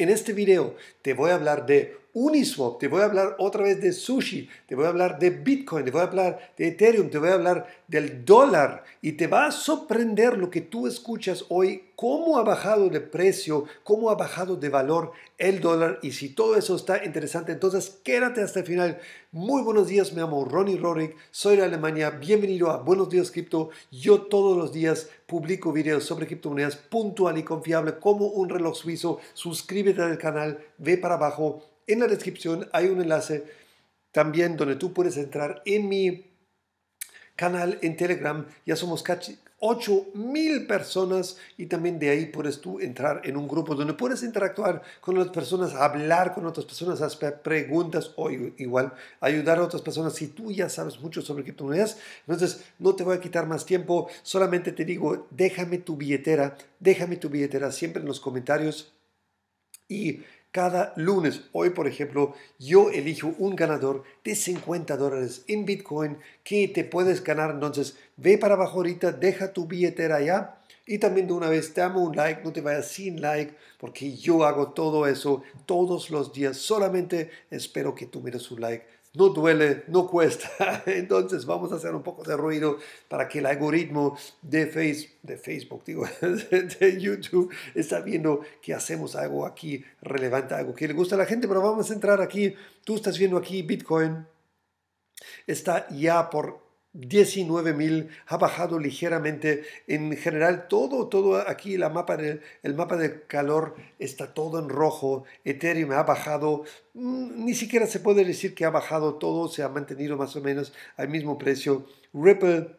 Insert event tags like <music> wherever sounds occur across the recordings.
En este video te voy a hablar de Uniswap, te voy a hablar otra vez de sushi, te voy a hablar de Bitcoin, te voy a hablar de Ethereum, te voy a hablar del dólar y te va a sorprender lo que tú escuchas hoy, cómo ha bajado de precio, cómo ha bajado de valor el dólar y si todo eso está interesante, entonces quédate hasta el final. Muy buenos días, me llamo Ronnie Rorick, soy de Alemania, bienvenido a Buenos Días Cripto. Yo todos los días publico videos sobre criptomonedas puntual y confiable como un reloj suizo. Suscríbete al canal, ve para abajo en la descripción hay un enlace también donde tú puedes entrar en mi canal en Telegram. Ya somos casi 8 mil personas y también de ahí puedes tú entrar en un grupo donde puedes interactuar con las personas, hablar con otras personas, hacer preguntas o igual ayudar a otras personas si tú ya sabes mucho sobre criptomonedas. Entonces, no te voy a quitar más tiempo, solamente te digo, déjame tu billetera, déjame tu billetera siempre en los comentarios y cada lunes. Hoy, por ejemplo, yo elijo un ganador de 50 dólares en Bitcoin que te puedes ganar. Entonces, ve para abajo ahorita, deja tu billetera allá. Y también de una vez dame un like, no te vayas sin like, porque yo hago todo eso todos los días. Solamente espero que tú mires un like no duele, no cuesta. <laughs> Entonces vamos a hacer un poco de ruido para que el algoritmo de, face, de Facebook, digo, <laughs> de YouTube, está viendo que hacemos algo aquí relevante, algo que le gusta a la gente, pero vamos a entrar aquí. Tú estás viendo aquí Bitcoin. Está ya por 19.000, ha bajado ligeramente. En general, todo, todo aquí, mapa el mapa de calor está todo en rojo. Ethereum ha bajado, mm, ni siquiera se puede decir que ha bajado todo, se ha mantenido más o menos al mismo precio. Ripple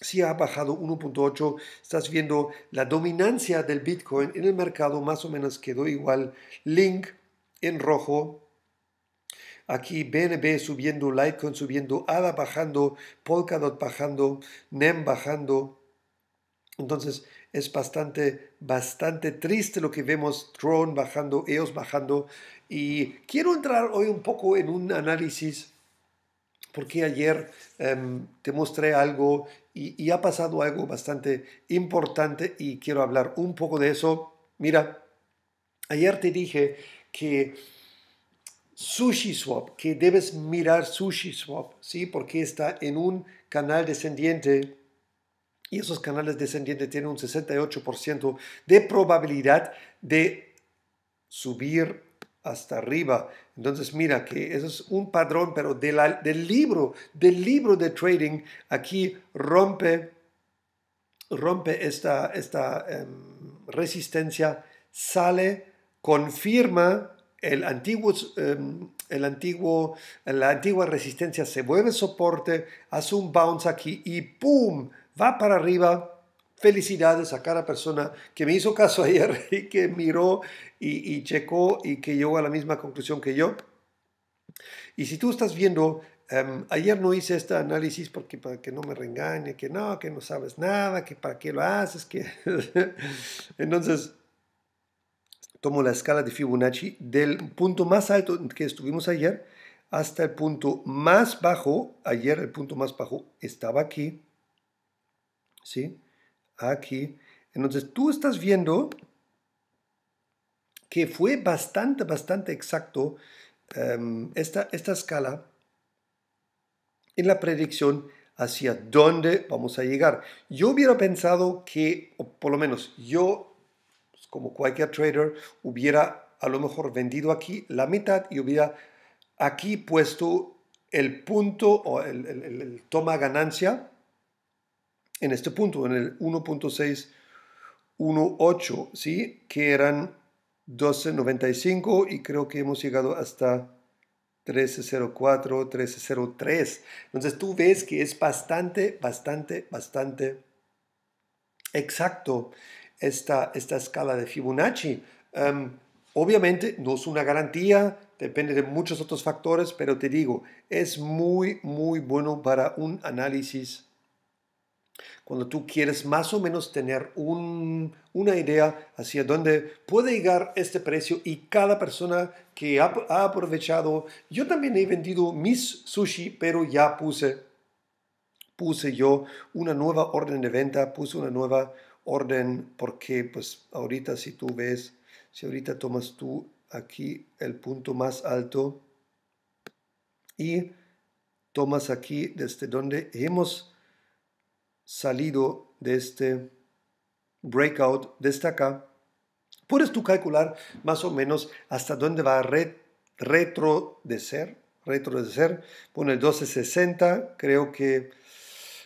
sí ha bajado 1.8, estás viendo la dominancia del Bitcoin en el mercado más o menos quedó igual. Link en rojo, Aquí BNB subiendo, Litecoin subiendo, ADA bajando, Polkadot bajando, NEM bajando. Entonces es bastante, bastante triste lo que vemos, Tron bajando, EOS bajando. Y quiero entrar hoy un poco en un análisis porque ayer em, te mostré algo y, ha pasado algo bastante importante y quiero hablar un poco de eso. Mira, ayer te dije que Sushi Swap que debes mirar Sushi Swap ¿sí? porque está en un canal descendiente y esos canales descendientes tienen un 68% de probabilidad de subir hasta arriba. Entonces mira que eso es un padrón, pero del libro, del libro de trading, aquí rompe, rompe esta, esta em, resistencia, sale, confirma el antiguo, em, el antiguo, la antigua resistencia se vuelve soporte, hace un bounce aquí y ¡pum! Va para arriba. Felicidades a cada persona que me hizo caso <laughs> ayer y que miró y, checó y que llegó a la misma conclusión que yo. Y si tú estás viendo em, ayer no hice este análisis porque para que no me reengañe, que no, que no sabes nada, que para qué lo haces, que... <laughs> Entonces, tomo la escala de Fibonacci del punto más alto que estuvimos ayer hasta el punto más bajo. Ayer el punto más bajo estaba aquí. ¿Sí? Aquí. Entonces tú estás viendo que fue bastante, bastante exacto em, esta, esta escala en la predicción hacia dónde vamos a llegar. Yo hubiera pensado que, o por lo menos yo como cualquier trader, hubiera a lo mejor vendido aquí la mitad y hubiera aquí puesto el punto o el, toma ganancia en este punto, en el 1.618, ¿sí? que eran 12.95 y creo que hemos llegado hasta 13.04, 13.03. Entonces tú ves que es bastante, bastante, bastante exacto esta, esta escala de Fibonacci. Em, obviamente no es una garantía, depende de muchos otros factores, pero te digo, es muy, muy bueno para un análisis cuando tú quieres más o menos tener un, una idea hacia dónde puede llegar este precio y cada persona que ha, ha, aprovechado, yo también he vendido mis sushi, pero ya puse, puse yo una nueva orden de venta, puse una nueva orden, porque pues ahorita si tú ves, si ahorita tomas tú aquí el punto más alto y tomas aquí desde donde hemos salido de este breakout, desde acá, puedes tú calcular más o menos hasta dónde va a de retrodecer, retrodecer, pone 1260, creo que,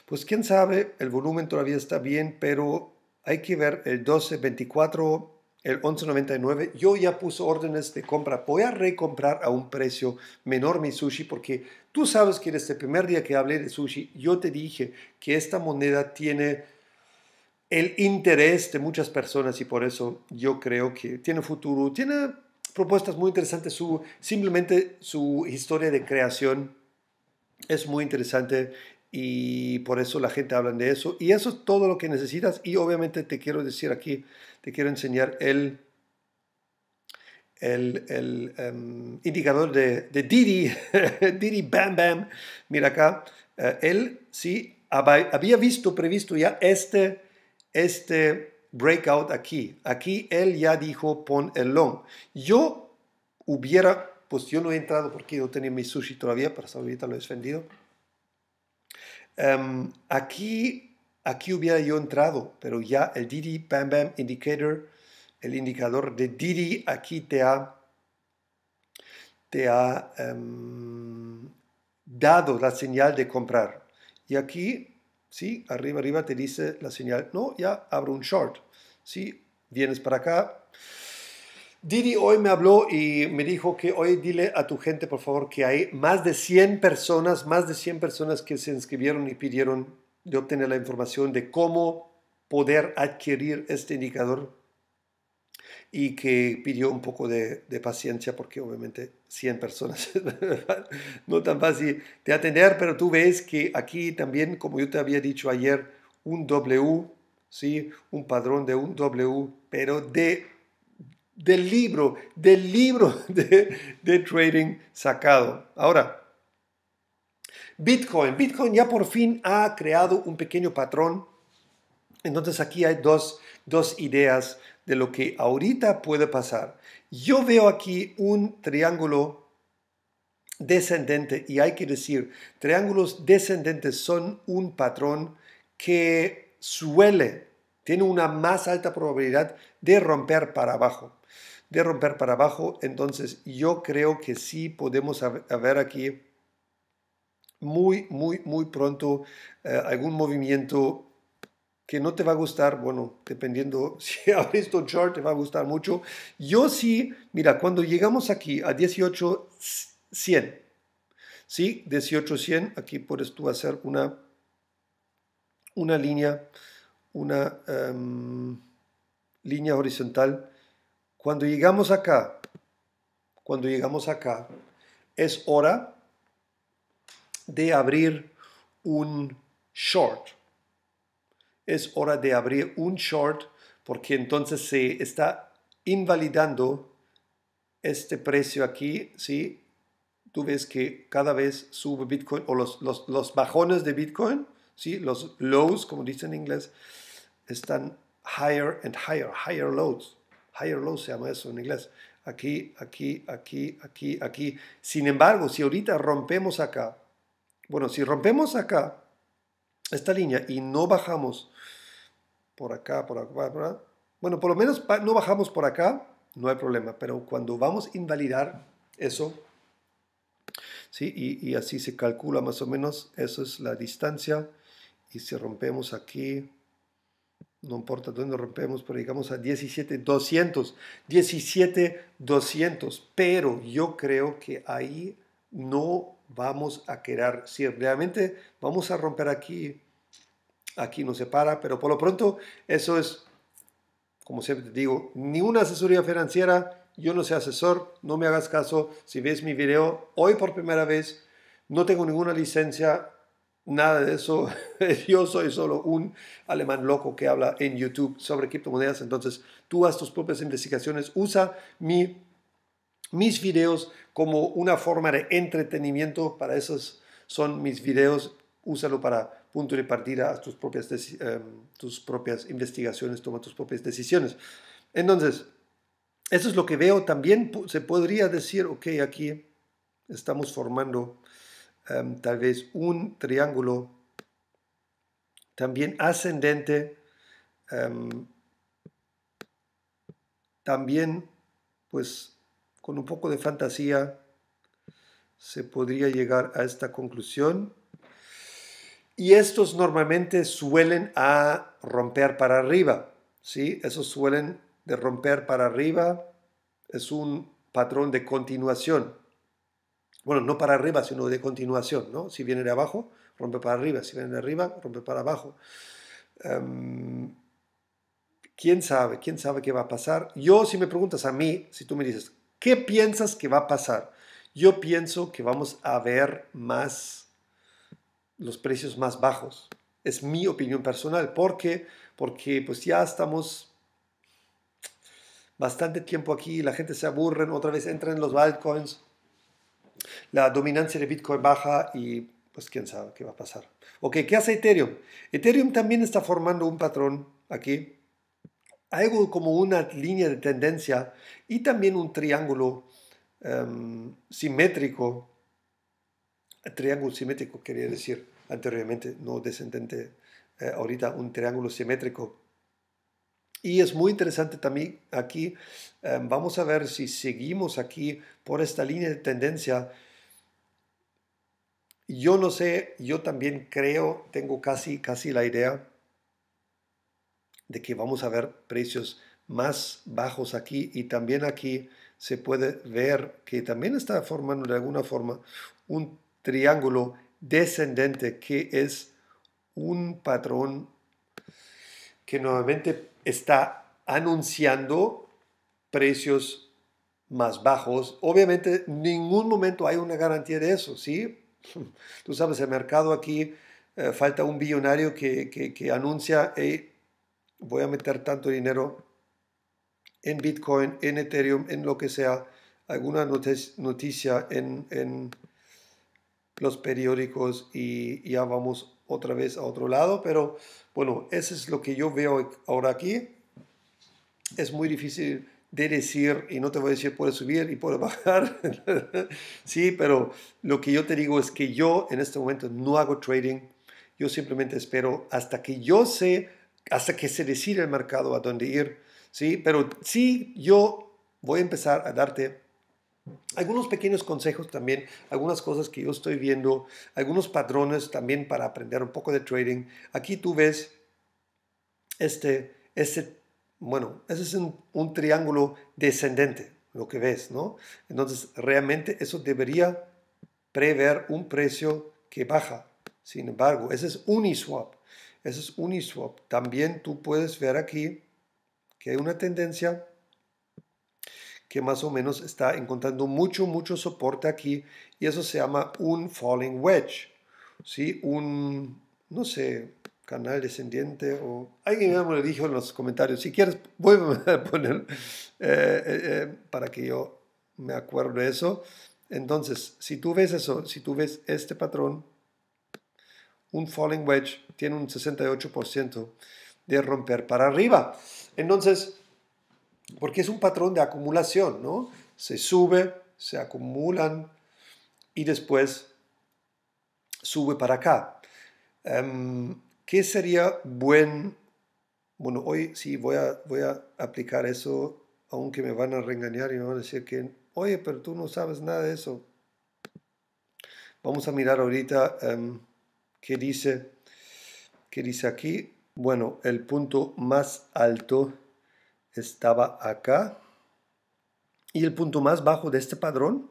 pues quién sabe, el volumen todavía está bien, pero hay que ver el 1224, el 1199. Yo ya puse órdenes de compra. Voy a recomprar a un precio menor mi sushi porque tú sabes que desde el primer día que hablé de sushi, yo te dije que esta moneda tiene el interés de muchas personas y por eso yo creo que tiene futuro. Tiene propuestas muy interesantes. Su, simplemente su historia de creación es muy interesante y por eso la gente habla de eso. Y eso es todo lo que necesitas. Y obviamente te quiero decir aquí, te quiero enseñar el, el, el em, indicador de, de Didi, <laughs> Didi Bam Bam. Mira acá, eh, él sí había visto, previsto ya este, este breakout aquí. Aquí él ya dijo pon el long. Yo hubiera, pues yo no he entrado porque no tenía mi sushi todavía, pero ahorita lo he defendido Em, aquí, aquí hubiera yo entrado, pero ya el Didi Bam Bam Indicator, el indicador de Didi aquí te ha, te ha em, dado la señal de comprar. Y aquí, sí, arriba, arriba te dice la señal, no, ya abro un short. sí, vienes para acá, Didi hoy me habló y me dijo que hoy dile a tu gente, por favor, que hay más de 100 personas, más de 100 personas que se inscribieron y pidieron de obtener la información de cómo poder adquirir este indicador y que pidió un poco de, paciencia porque obviamente 100 personas <laughs> no tan fácil de atender, pero tú ves que aquí también, como yo te había dicho ayer, un W, ¿sí? un padrón de un W, pero de del libro, del libro <laughs> de, trading sacado. Ahora, Bitcoin. Bitcoin ya por fin ha creado un pequeño patrón. Entonces aquí hay dos, dos ideas de lo que ahorita puede pasar. Yo veo aquí un triángulo descendente y hay que decir, triángulos descendentes son un patrón que suele, tiene una más alta probabilidad de romper para abajo de romper para abajo. Entonces yo creo que sí podemos ver aquí muy, muy, muy pronto eh, algún movimiento que no te va a gustar, bueno, dependiendo <laughs> si visto un chart, te va a gustar mucho. Yo sí, mira, cuando llegamos aquí a 18.100, ¿sí? 18.100, aquí puedes tú hacer una, una línea, una em, línea horizontal cuando llegamos acá, cuando llegamos acá, es hora de abrir un short. Es hora de abrir un short porque entonces se está invalidando este precio aquí, ¿sí? Tú ves que cada vez sube Bitcoin o los, bajones de Bitcoin, ¿sí? Los lows, como dicen en inglés, están higher and higher, higher lows. Higher low se llama eso en inglés. Aquí, aquí, aquí, aquí, aquí. Sin embargo, si ahorita rompemos acá, bueno, si rompemos acá, esta línea, y no bajamos por acá, por acá, bueno, por lo menos no bajamos por acá, no hay problema. Pero cuando vamos a invalidar eso, ¿sí? y, y así se calcula más o menos, eso es la distancia. Y si rompemos aquí, no importa dónde rompemos, pero llegamos a 17,200. 17,200. Pero yo creo que ahí no vamos a quedar. Si realmente vamos a romper aquí, aquí no se para. pero por lo pronto eso es, como siempre te digo, ni una asesoría financiera. Yo no soy asesor, no me hagas caso. Si ves mi video hoy por primera vez, no tengo ninguna licencia, nada de eso. <laughs> Yo soy solo un alemán loco que habla en YouTube sobre criptomonedas. Entonces, tú haz tus propias investigaciones, usa mis videos como una forma de entretenimiento. Para esos son mis videos. Úsalo para punto de partida, haz tus propias, em, tus propias investigaciones, toma tus propias decisiones. Entonces, eso es lo que veo. También se podría decir, ok, aquí estamos formando Em, tal vez un triángulo también ascendente, em, también pues con un poco de fantasía se podría llegar a esta conclusión. Y estos normalmente suelen a romper para arriba, ¿sí? Esos suelen de romper para arriba, es un patrón de continuación bueno, no para arriba, sino de continuación, ¿no? Si viene de abajo, rompe para arriba, si viene de arriba, rompe para abajo. Em, ¿Quién sabe? ¿Quién sabe qué va a pasar? Yo, si me preguntas a mí, si tú me dices, ¿qué piensas que va a pasar? Yo pienso que vamos a ver más los precios más bajos. Es mi opinión personal. ¿Por qué? Porque pues ya estamos bastante tiempo aquí, la gente se aburre, otra vez entran los altcoins, la dominancia de Bitcoin baja y pues quién sabe qué va a pasar. Ok, ¿qué hace Ethereum? Ethereum también está formando un patrón aquí, algo como una línea de tendencia y también un triángulo em, simétrico, triángulo simétrico quería decir anteriormente, no descendente, eh, ahorita un triángulo simétrico y es muy interesante también aquí, em, vamos a ver si seguimos aquí por esta línea de tendencia. Yo no sé, yo también creo, tengo casi, casi la idea de que vamos a ver precios más bajos aquí y también aquí se puede ver que también está formando de alguna forma un triángulo descendente que es un patrón que nuevamente está anunciando precios más bajos. Obviamente, en ningún momento hay una garantía de eso, ¿sí? <laughs> Tú sabes, el mercado aquí eh, falta un billonario que, que, que anuncia, voy a meter tanto dinero en Bitcoin, en Ethereum, en lo que sea, alguna noticia en, en los periódicos y ya vamos otra vez a otro lado, pero bueno, eso es lo que yo veo ahora aquí. Es muy difícil de decir, y no te voy a decir puede subir y puede <laughs> bajar, sí, pero lo que yo te digo es que yo en este momento no hago trading, yo simplemente espero hasta que yo sé, hasta que se decida el mercado a dónde ir, sí, pero sí yo voy a empezar a darte algunos pequeños consejos también, algunas cosas que yo estoy viendo, algunos patrones también para aprender un poco de trading. Aquí tú ves este, bueno, ese es un, un triángulo descendente, lo que ves, ¿no? Entonces, realmente eso debería prever un precio que baja. Sin embargo, ese es Uniswap. Ese es Uniswap. También tú puedes ver aquí que hay una tendencia que más o menos está encontrando mucho, mucho soporte aquí y eso se llama un falling wedge, ¿sí? Un, no sé, canal descendiente o alguien me lo dijo en los comentarios. Si quieres, <laughs> voy a poner eh, eh, eh, para que yo me acuerde eso. Entonces, si tú ves eso, si tú ves este patrón, un falling wedge tiene un 68% de romper para arriba. Entonces, porque es un patrón de acumulación, ¿no? Se sube, se acumulan y después sube para acá. Em, ¿Qué sería buen? Bueno, hoy sí voy a, voy a aplicar eso, aunque me van a reengañar y me van a decir que, oye, pero tú no sabes nada de eso. Vamos a mirar ahorita em, qué dice, qué dice aquí. Bueno, el punto más alto estaba acá. Y el punto más bajo de este padrón,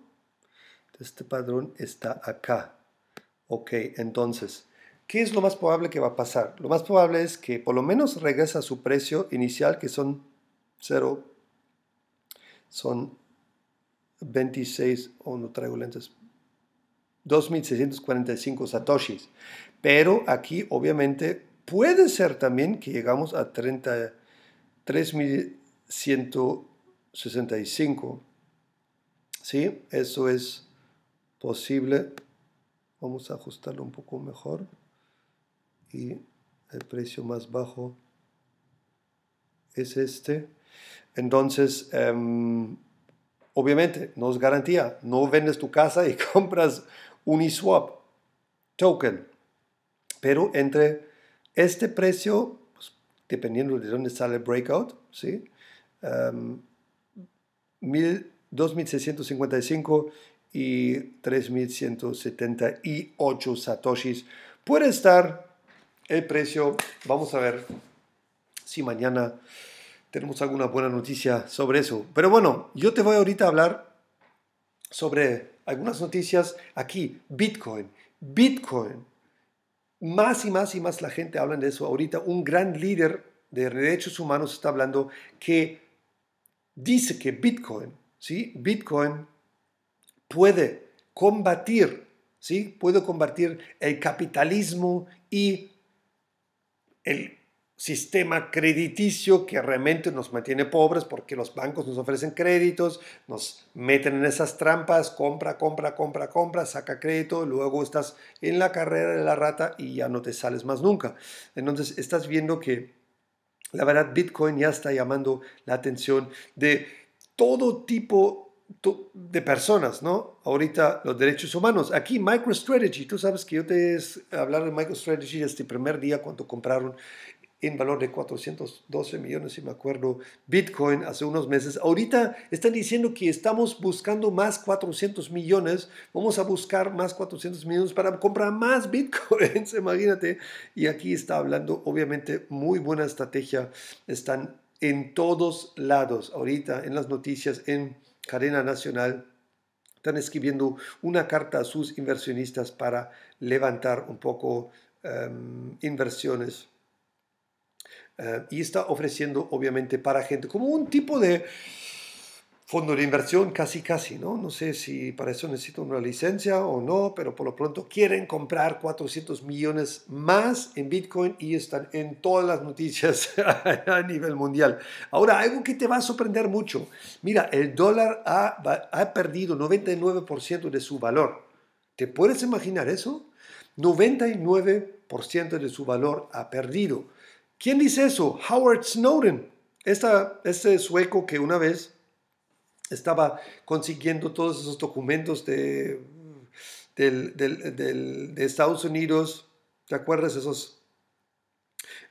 de este padrón está acá. Ok, entonces, ¿qué es lo más probable que va a pasar? Lo más probable es que por lo menos regrese a su precio inicial, que son 0, son 26, o no traigo lentes, 2.645 satoshis. Pero aquí obviamente puede ser también que llegamos a 30 3165. ¿Sí? Eso es posible. Vamos a ajustarlo un poco mejor. Y el precio más bajo es este. Entonces, em, obviamente, no es garantía. No vendes tu casa y <laughs> compras Uniswap token. Pero entre este precio dependiendo de dónde sale el breakout, ¿sí? 2.655 em, y 3.178 satoshis. Puede estar el precio, vamos a ver si mañana tenemos alguna buena noticia sobre eso. Pero bueno, yo te voy ahorita a hablar sobre algunas noticias aquí. Bitcoin. Bitcoin más y más y más la gente habla de eso. Ahorita un gran líder de derechos humanos está hablando que dice que Bitcoin, ¿sí? Bitcoin puede combatir, ¿sí? Puede combatir el capitalismo y el sistema crediticio que realmente nos mantiene pobres porque los bancos nos ofrecen créditos, nos meten en esas trampas, compra, compra, compra, compra, saca crédito, luego estás en la carrera de la rata y ya no te sales más nunca. Entonces estás viendo que la verdad Bitcoin ya está llamando la atención de todo tipo de personas, ¿no? Ahorita los derechos humanos. Aquí MicroStrategy, tú sabes que yo te hablar de MicroStrategy desde el primer día cuando compraron en valor de 412 millones, si me acuerdo, Bitcoin hace unos meses. Ahorita están diciendo que estamos buscando más 400 millones, vamos a buscar más 400 millones para comprar más <laughs> Bitcoins, imagínate. Y aquí está hablando, obviamente, muy buena estrategia, están en todos lados, ahorita en las noticias, en cadena nacional, están escribiendo una carta a sus inversionistas para levantar un poco em, inversiones eh, y está ofreciendo obviamente para gente como un tipo de fondo de inversión casi casi, ¿no? No sé si para eso necesito una licencia o no, pero por lo pronto quieren comprar 400 millones más en Bitcoin y están en todas las noticias <laughs> a nivel mundial. Ahora, algo que te va a sorprender mucho. Mira, el dólar ha, ha perdido 99% de su valor. ¿Te puedes imaginar eso? 99% de su valor ha perdido. ¿Quién dice eso? Howard Snowden, este sueco que una vez estaba consiguiendo todos esos documentos de, de Estados Unidos, ¿te acuerdas esos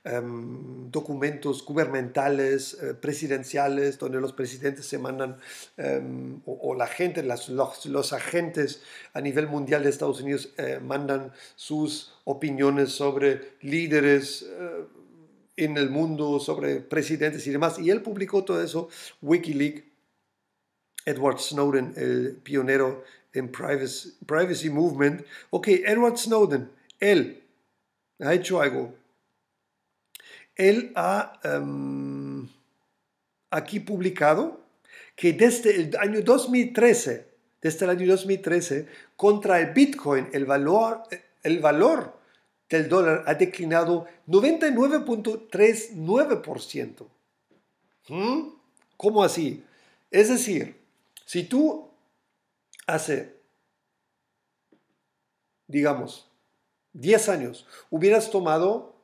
em, documentos gubernamentales, eh, presidenciales, donde los presidentes se mandan, em, o, la gente, los, agentes a nivel mundial de Estados Unidos eh, mandan sus opiniones sobre líderes? Eh, en el mundo sobre presidentes y demás. Y él publicó todo eso, Wikileaks, Edward Snowden, el pionero en privacy, privacy Movement. Ok, Edward Snowden, él ha hecho algo. Él ha em, aquí publicado que desde el año 2013, desde el año 2013, contra el Bitcoin, el valor, el valor del dólar ha declinado 99.39%. ¿Mm? ¿Cómo así? Es decir, si tú hace, digamos, 10 años, hubieras tomado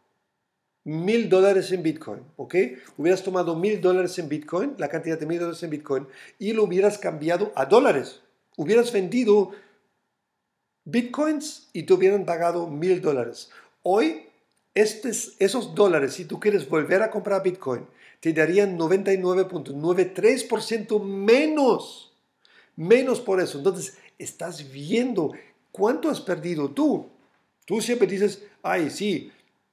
mil dólares en Bitcoin, ¿ok? Hubieras tomado mil dólares en Bitcoin, la cantidad de mil dólares en Bitcoin, y lo hubieras cambiado a dólares. Hubieras vendido bitcoins y te hubieran pagado mil dólares. Hoy, esos dólares, si tú quieres volver a comprar bitcoin, te darían 99.93% menos. Menos por eso. Entonces, estás viendo cuánto has perdido tú. Tú siempre dices, ay, sí,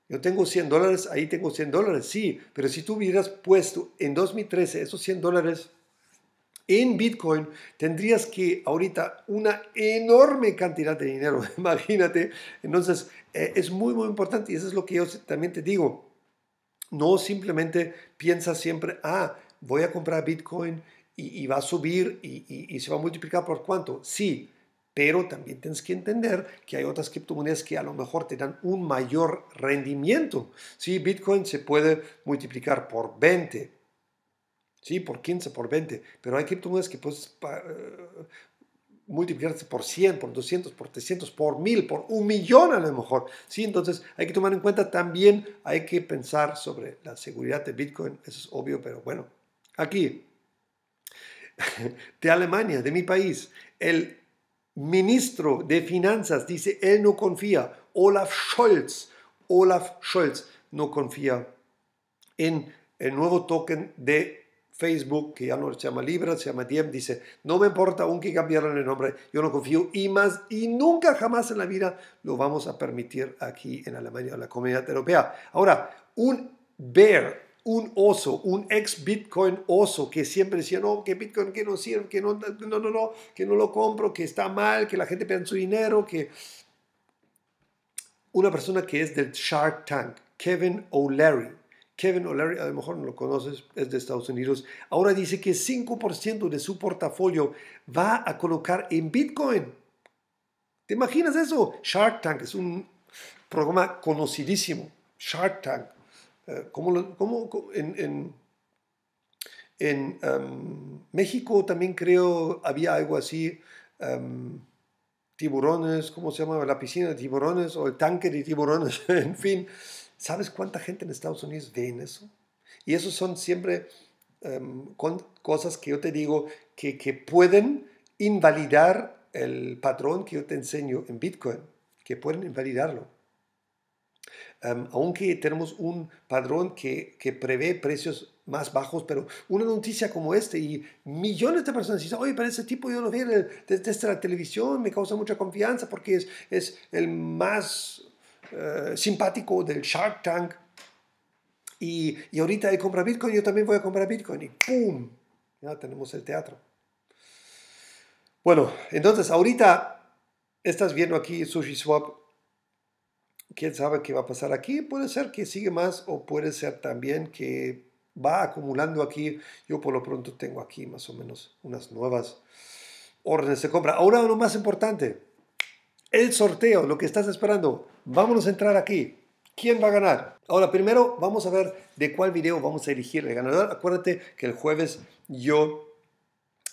yo tengo 100 dólares, ahí tengo 100 dólares, sí, pero si tú hubieras puesto en 2013 esos 100 dólares en Bitcoin, tendrías que ahorita una enorme cantidad de dinero, <laughs> imagínate. Entonces, eh, es muy, muy importante y eso es lo que yo también te digo. No simplemente piensas siempre, ah, voy a comprar Bitcoin y, va a subir y, y se va a multiplicar por cuánto. Sí, pero también tienes que entender que hay otras criptomonedas que a lo mejor te dan un mayor rendimiento. Sí, Bitcoin se puede multiplicar por 20, sí, por 15, por 20, pero hay criptomonedas que puedes eh, multiplicarse por 100, por 200, por 300, por 1000, por un millón a lo mejor. ¿sí? Entonces hay que tomar en cuenta también, hay que pensar sobre la seguridad de Bitcoin, eso es obvio, pero bueno, aquí, <laughs> de Alemania, de mi país, el ministro de Finanzas dice, él no confía, Olaf Scholz, Olaf Scholz no confía en el nuevo token de Facebook, que ya no se llama Libra, se llama Diem, dice, no me importa aunque cambiaran el nombre, yo no confío y más, y nunca jamás en la vida lo vamos a permitir aquí en Alemania, en la Comunidad Europea. Ahora, un bear, un oso, un ex Bitcoin oso que siempre decía, no, que Bitcoin que no sirve, que no, no, no, no, que no lo compro, que está mal, que la gente pierde su dinero, que... Una persona que es del Shark Tank, Kevin O'Leary, Kevin O'Leary, a lo mejor no lo conoces, es de Estados Unidos, ahora dice que 5% de su portafolio va a colocar en Bitcoin. ¿Te imaginas eso? Shark Tank es un programa conocidísimo. Shark Tank. Eh, ¿Cómo, en, em, México también creo había algo así. Em, tiburones, ¿cómo se llamaba? La piscina de tiburones o el tanque de tiburones, <laughs> en fin. ¿Sabes cuánta gente en Estados Unidos ve en eso? Y esos son siempre em, cosas que yo te digo que, pueden invalidar el patrón que yo te enseño en Bitcoin, que pueden invalidarlo. Em, aunque tenemos un padrón que, prevé precios más bajos, pero una noticia como esta y millones de personas dicen, oye, pero ese tipo yo lo vi desde, la televisión, me causa mucha confianza porque es, es el más eh, simpático del Shark Tank. Y, ahorita él compra Bitcoin, yo también voy a comprar Bitcoin. Y ¡pum! Ya tenemos el teatro. Bueno, entonces ahorita estás viendo aquí SushiSwap. ¿Quién sabe qué va a pasar aquí? Puede ser que sigue más o puede ser también que va acumulando aquí. Yo por lo pronto tengo aquí más o menos unas nuevas órdenes de compra. Ahora lo más importante, el sorteo, lo que estás esperando. Vámonos a entrar aquí. ¿Quién va a ganar? Ahora, primero vamos a ver de cuál video vamos a elegir el ganador. Acuérdate que el jueves yo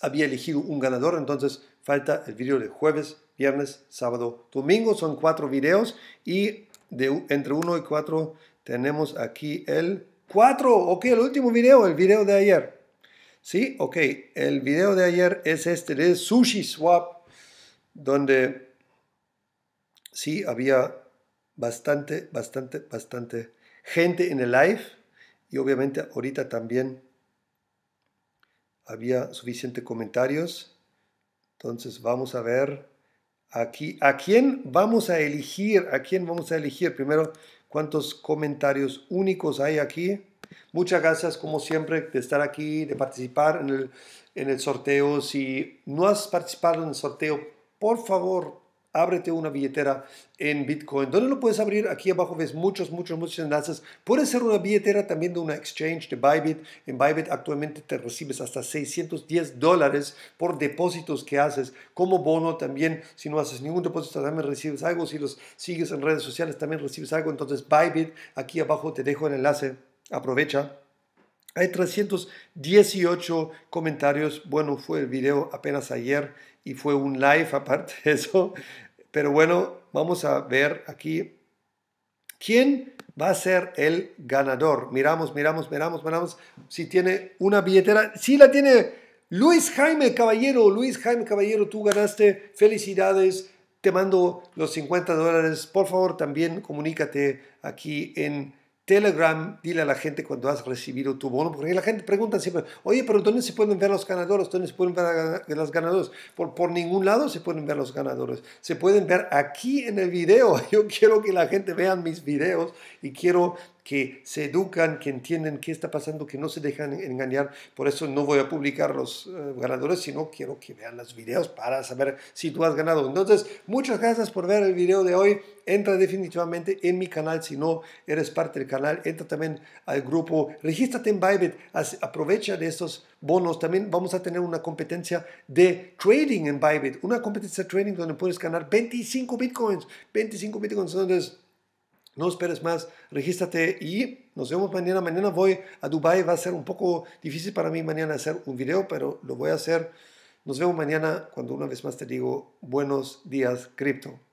había elegido un ganador, entonces falta el video de jueves, viernes, sábado, domingo. Son cuatro videos y de, entre uno y cuatro tenemos aquí el ¡Cuatro! Ok, el último video, el video de ayer. Sí, ok, el video de ayer es este de Sushi Swap, donde sí había bastante, bastante, bastante gente en el live y obviamente ahorita también había suficiente comentarios. Entonces vamos a ver aquí a quién vamos a elegir, a quién vamos a elegir primero cuántos comentarios únicos hay aquí. Muchas gracias como siempre de estar aquí, de participar en el, en el sorteo. Si no has participado en el sorteo, por favor, ábrete una billetera en Bitcoin. ¿Dónde lo puedes abrir? Aquí abajo ves muchos, muchos, muchos enlaces. Puede ser una billetera también de una exchange de Bybit. En Bybit actualmente te recibes hasta 610 dólares por depósitos que haces. Como bono también, si no haces ningún depósito, también recibes algo. Si los sigues en redes sociales, también recibes algo. Entonces, Bybit, aquí abajo te dejo el enlace. Aprovecha. Hay 318 comentarios. Bueno, fue el video apenas ayer y fue un live <laughs> aparte de eso. Pero bueno, vamos a ver aquí quién va a ser el ganador. Miramos, miramos, miramos, miramos. Si tiene una billetera, si la tiene Luis Jaime Caballero, Luis Jaime Caballero, tú ganaste, felicidades. Te mando los 50 dólares. Por favor, también comunícate aquí en Telegram, dile a la gente cuando has recibido tu bono, porque la gente pregunta siempre, oye, pero ¿dónde se pueden ver los ganadores? ¿Dónde se pueden ver los ganadores? Por, por ningún lado se pueden ver los ganadores. Se pueden ver aquí en el video. <laughs> Yo quiero que la gente vea mis videos y quiero que se educan, que entienden qué está pasando, que no se dejan engañar. Por eso no voy a publicar los eh, ganadores, sino quiero que vean los videos para saber si tú has ganado. Entonces, muchas gracias por ver el video de hoy. Entra definitivamente en mi canal, si no eres parte del canal, entra también al grupo, regístrate en Bybit, aprovecha de estos bonos. También vamos a tener una competencia de trading en Bybit, una competencia de trading donde puedes ganar 25 bitcoins, 25 bitcoins. Entonces, no esperes más, regístrate y nos vemos mañana. Mañana voy a Dubai, va a ser un poco difícil para mí mañana hacer un video, pero lo voy a hacer. Nos vemos mañana cuando una vez más te digo buenos días cripto.